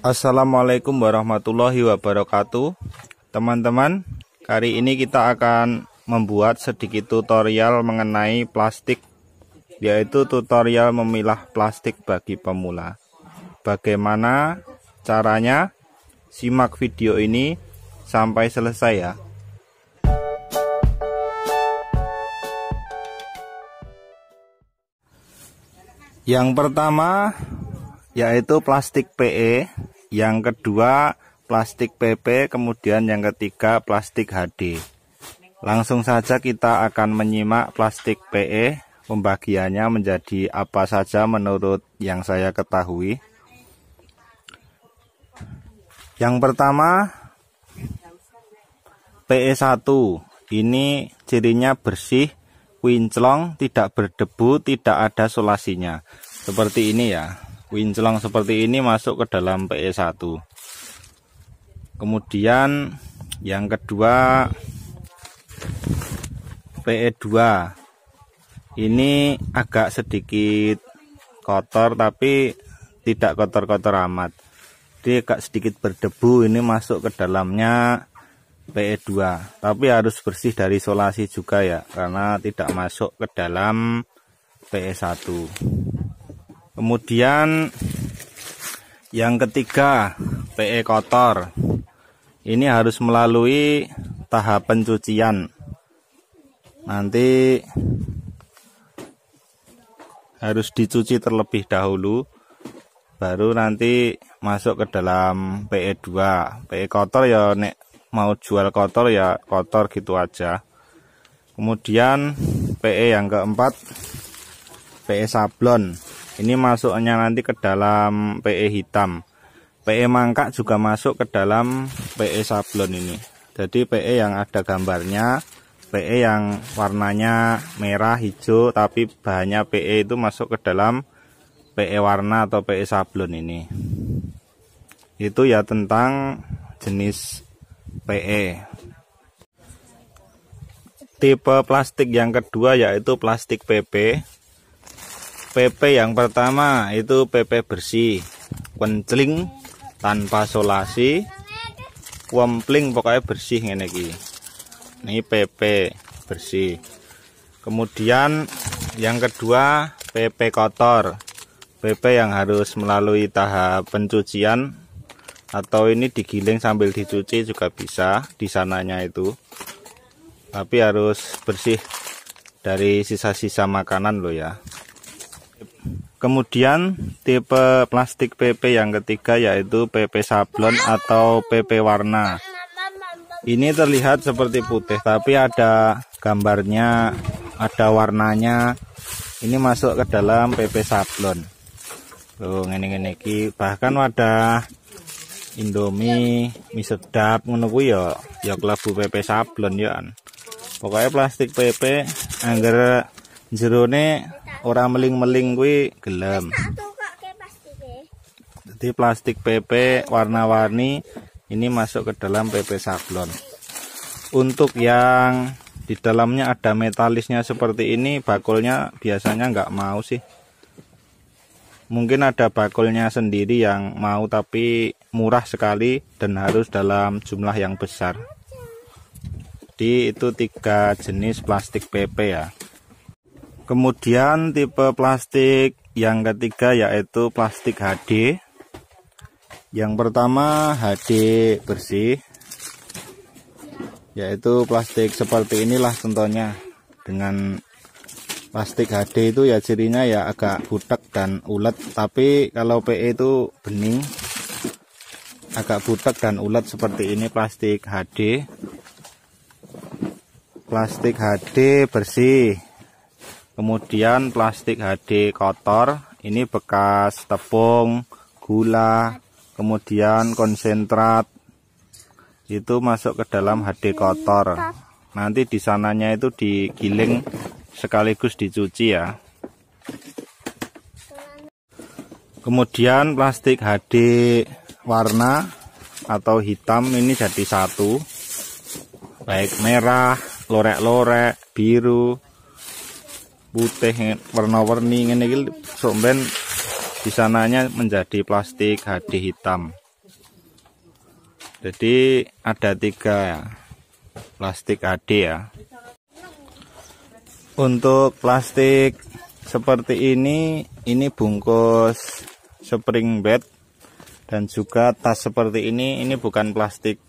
Assalamualaikum warahmatullahi wabarakatuh Teman-teman, kali ini kita akan membuat sedikit tutorial mengenai plastik Yaitu tutorial memilah plastik bagi pemula Bagaimana caranya? Simak video ini sampai selesai ya Yang pertama, yaitu plastik PE, yang kedua plastik PP, kemudian yang ketiga plastik HD. Langsung saja kita akan menyimak plastik PE pembagiannya menjadi apa saja menurut yang saya ketahui. Yang pertama PE1 ini cirinya bersih, winclong tidak berdebu, tidak ada solasinya. Seperti ini ya. Winclong seperti ini masuk ke dalam PE1. Kemudian yang kedua PE2. Ini agak sedikit kotor tapi tidak kotor-kotor amat. Jadi agak sedikit berdebu ini masuk ke dalamnya PE2. Tapi harus bersih dari solasi juga ya karena tidak masuk ke dalam PE1 kemudian yang ketiga PE kotor ini harus melalui tahap pencucian nanti harus dicuci terlebih dahulu baru nanti masuk ke dalam PE2 PE kotor ya nek mau jual kotor ya kotor gitu aja kemudian PE yang keempat PE sablon ini masuknya nanti ke dalam PE hitam PE mangkak juga masuk ke dalam PE sablon ini jadi PE yang ada gambarnya PE yang warnanya merah hijau tapi bahannya PE itu masuk ke dalam PE warna atau PE sablon ini itu ya tentang jenis PE tipe plastik yang kedua yaitu plastik PP PP yang pertama itu PP bersih kenceling, tanpa solasi Wempling pokoknya bersih ini Ini PP bersih Kemudian yang kedua PP kotor PP yang harus melalui tahap pencucian atau ini digiling sambil dicuci juga bisa di sananya itu tapi harus bersih dari sisa-sisa makanan loh ya Kemudian tipe plastik PP yang ketiga yaitu PP sablon atau PP warna. Ini terlihat seperti putih tapi ada gambarnya, ada warnanya. Ini masuk ke dalam PP sablon. Tuh ngene ngene bahkan wadah Indomie, mie sedap ngono kuwi ya ya kelebu PP sablon ya. Pokoknya plastik PP anggere jerone Orang meling-meling kuwi gelem jadi plastik e. PP warna-warni ini masuk ke dalam PP sablon untuk yang di dalamnya ada metalisnya seperti ini bakulnya biasanya nggak mau sih mungkin ada bakulnya sendiri yang mau tapi murah sekali dan harus dalam jumlah yang besar Di itu tiga jenis plastik PP ya Kemudian tipe plastik yang ketiga yaitu plastik HD. Yang pertama HD bersih. Yaitu plastik seperti inilah contohnya. Dengan plastik HD itu ya cirinya ya agak butek dan ulet, tapi kalau PE itu bening. Agak butek dan ulet seperti ini plastik HD. Plastik HD bersih kemudian plastik HD kotor ini bekas tepung gula kemudian konsentrat itu masuk ke dalam HD kotor nanti di sananya itu digiling sekaligus dicuci ya kemudian plastik HD warna atau hitam ini jadi satu baik merah lorek-lorek biru putih warna-warni ngene iki somben sananya menjadi plastik HD hitam jadi ada tiga ya. plastik HD ya untuk plastik seperti ini ini bungkus spring bed dan juga tas seperti ini ini bukan plastik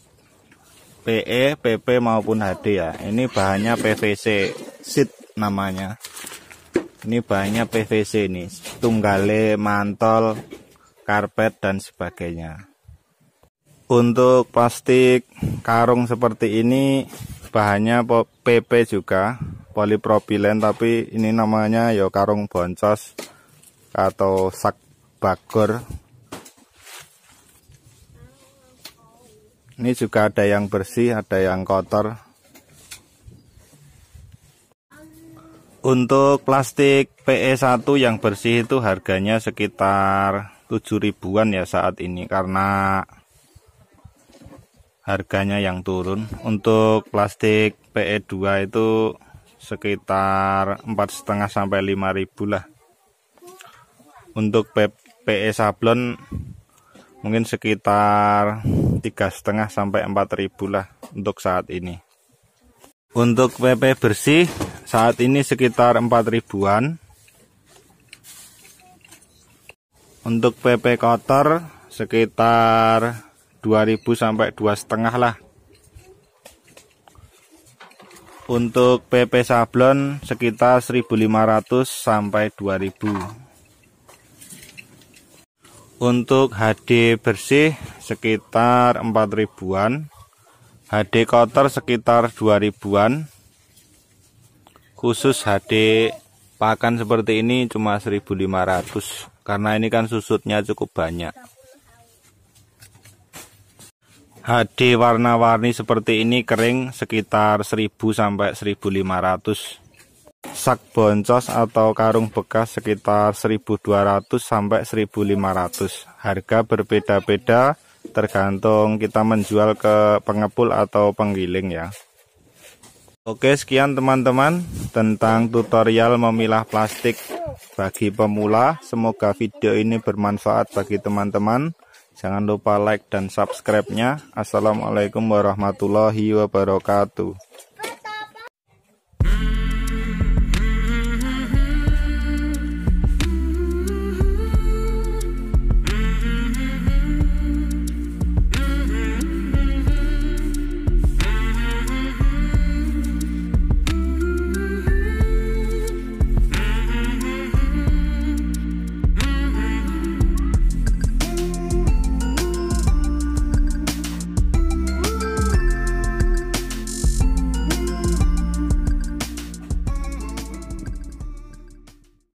PE, PP maupun HD ya ini bahannya PVC sheet namanya ini bahannya PVC nih tunggale mantol karpet dan sebagainya untuk plastik karung seperti ini bahannya PP juga polipropilen tapi ini namanya ya karung boncos atau sak bagor ini juga ada yang bersih ada yang kotor Untuk plastik PE1 yang bersih itu harganya sekitar 7 ribuan ya saat ini karena harganya yang turun. Untuk plastik PE2 itu sekitar 4,5 sampai 5 ribu lah. Untuk PE sablon mungkin sekitar 3,5 sampai 4 ribu lah untuk saat ini. Untuk PP bersih saat ini sekitar 4 ribuan. Untuk PP kotor sekitar 2000 sampai setengah lah. Untuk PP sablon sekitar 1500 sampai 2000 untuk HD bersih sekitar 4000-an HD kotor sekitar 2000-an khusus HD pakan seperti ini cuma 1500 karena ini kan susutnya cukup banyak HD warna-warni seperti ini kering sekitar 1000 sampai 1500 sak boncos atau karung bekas sekitar 1200 sampai 1500 harga berbeda-beda tergantung kita menjual ke pengepul atau penggiling ya Oke sekian teman-teman tentang tutorial memilah plastik bagi pemula Semoga video ini bermanfaat bagi teman-teman Jangan lupa like dan subscribe-nya Assalamualaikum warahmatullahi wabarakatuh